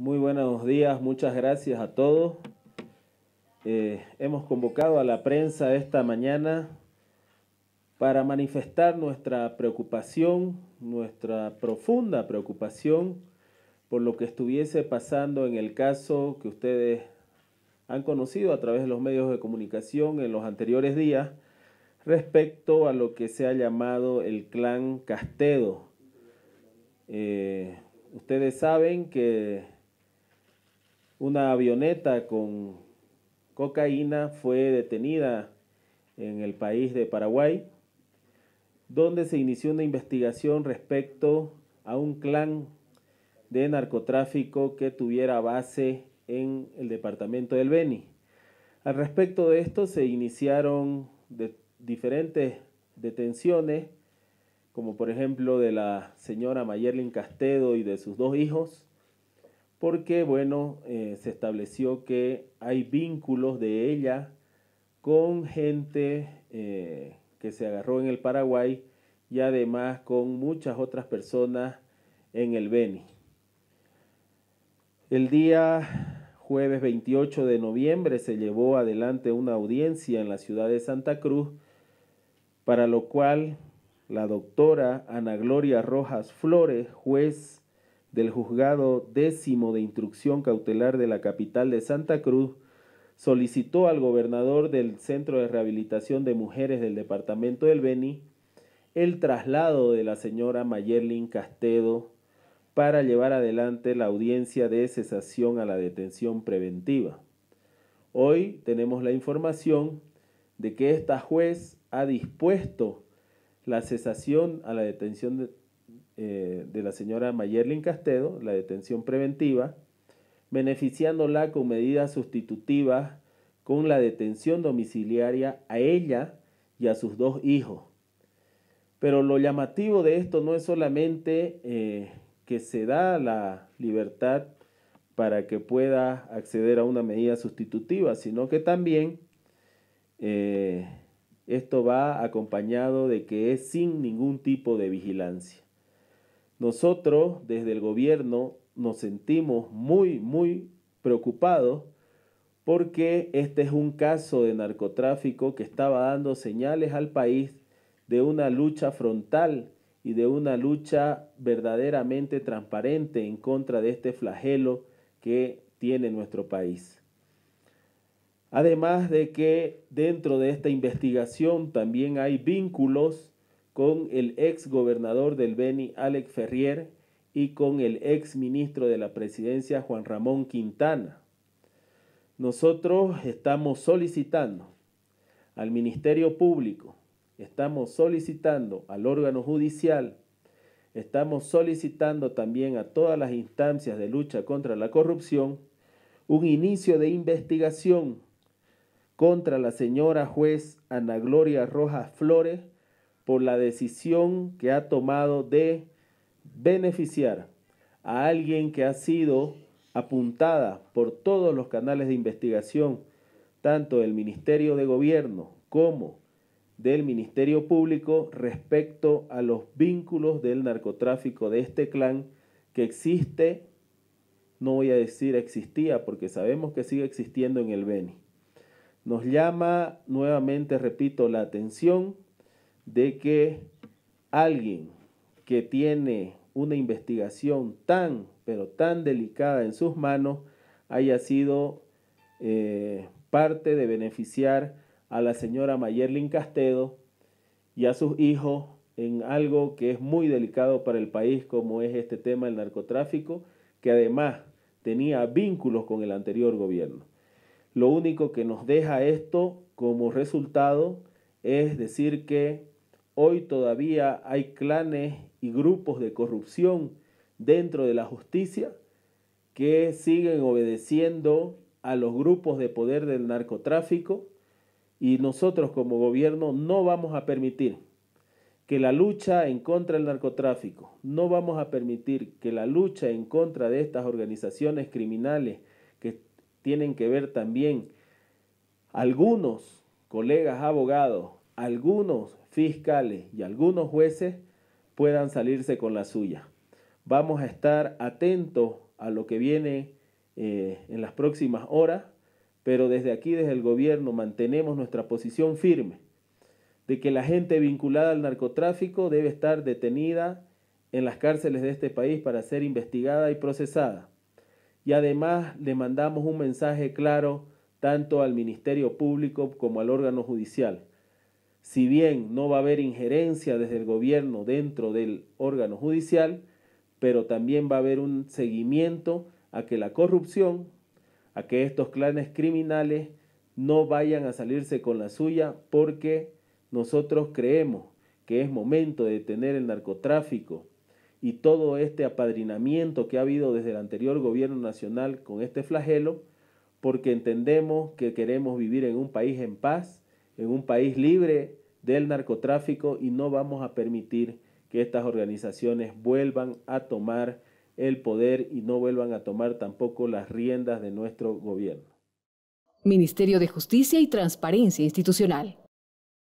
Muy buenos días, muchas gracias a todos. Eh, hemos convocado a la prensa esta mañana para manifestar nuestra preocupación, nuestra profunda preocupación por lo que estuviese pasando en el caso que ustedes han conocido a través de los medios de comunicación en los anteriores días respecto a lo que se ha llamado el clan Castedo. Eh, ustedes saben que una avioneta con cocaína fue detenida en el país de Paraguay, donde se inició una investigación respecto a un clan de narcotráfico que tuviera base en el departamento del Beni. Al respecto de esto se iniciaron diferentes detenciones, como por ejemplo de la señora Mayerlin Castedo y de sus dos hijos, porque bueno, eh, se estableció que hay vínculos de ella con gente eh, que se agarró en el Paraguay y además con muchas otras personas en el Beni. El día jueves 28 de noviembre se llevó adelante una audiencia en la ciudad de Santa Cruz, para lo cual la doctora Ana Gloria Rojas Flores, juez del Juzgado Décimo de Instrucción Cautelar de la capital de Santa Cruz solicitó al gobernador del Centro de Rehabilitación de Mujeres del Departamento del Beni el traslado de la señora Mayerlin Castedo para llevar adelante la audiencia de cesación a la detención preventiva. Hoy tenemos la información de que esta juez ha dispuesto la cesación a la detención de eh, de la señora Mayerlin Castedo, la detención preventiva, beneficiándola con medidas sustitutivas con la detención domiciliaria a ella y a sus dos hijos. Pero lo llamativo de esto no es solamente eh, que se da la libertad para que pueda acceder a una medida sustitutiva, sino que también eh, esto va acompañado de que es sin ningún tipo de vigilancia. Nosotros desde el gobierno nos sentimos muy, muy preocupados porque este es un caso de narcotráfico que estaba dando señales al país de una lucha frontal y de una lucha verdaderamente transparente en contra de este flagelo que tiene nuestro país. Además de que dentro de esta investigación también hay vínculos con el ex gobernador del Beni, Alex Ferrier, y con el ex ministro de la presidencia, Juan Ramón Quintana. Nosotros estamos solicitando al Ministerio Público, estamos solicitando al órgano judicial, estamos solicitando también a todas las instancias de lucha contra la corrupción un inicio de investigación contra la señora juez Ana Gloria Rojas Flores, por la decisión que ha tomado de beneficiar a alguien que ha sido apuntada por todos los canales de investigación, tanto del Ministerio de Gobierno como del Ministerio Público, respecto a los vínculos del narcotráfico de este clan que existe, no voy a decir existía, porque sabemos que sigue existiendo en el Beni. Nos llama nuevamente, repito, la atención de que alguien que tiene una investigación tan, pero tan delicada en sus manos, haya sido eh, parte de beneficiar a la señora Mayerlin Castedo y a sus hijos en algo que es muy delicado para el país, como es este tema del narcotráfico, que además tenía vínculos con el anterior gobierno. Lo único que nos deja esto como resultado es decir que Hoy todavía hay clanes y grupos de corrupción dentro de la justicia que siguen obedeciendo a los grupos de poder del narcotráfico y nosotros como gobierno no vamos a permitir que la lucha en contra del narcotráfico, no vamos a permitir que la lucha en contra de estas organizaciones criminales que tienen que ver también algunos colegas abogados, algunos fiscales y algunos jueces puedan salirse con la suya. Vamos a estar atentos a lo que viene eh, en las próximas horas, pero desde aquí, desde el gobierno, mantenemos nuestra posición firme de que la gente vinculada al narcotráfico debe estar detenida en las cárceles de este país para ser investigada y procesada. Y además le mandamos un mensaje claro tanto al Ministerio Público como al órgano judicial si bien no va a haber injerencia desde el gobierno dentro del órgano judicial, pero también va a haber un seguimiento a que la corrupción, a que estos clanes criminales no vayan a salirse con la suya porque nosotros creemos que es momento de detener el narcotráfico y todo este apadrinamiento que ha habido desde el anterior gobierno nacional con este flagelo, porque entendemos que queremos vivir en un país en paz en un país libre del narcotráfico y no vamos a permitir que estas organizaciones vuelvan a tomar el poder y no vuelvan a tomar tampoco las riendas de nuestro gobierno. Ministerio de Justicia y Transparencia Institucional.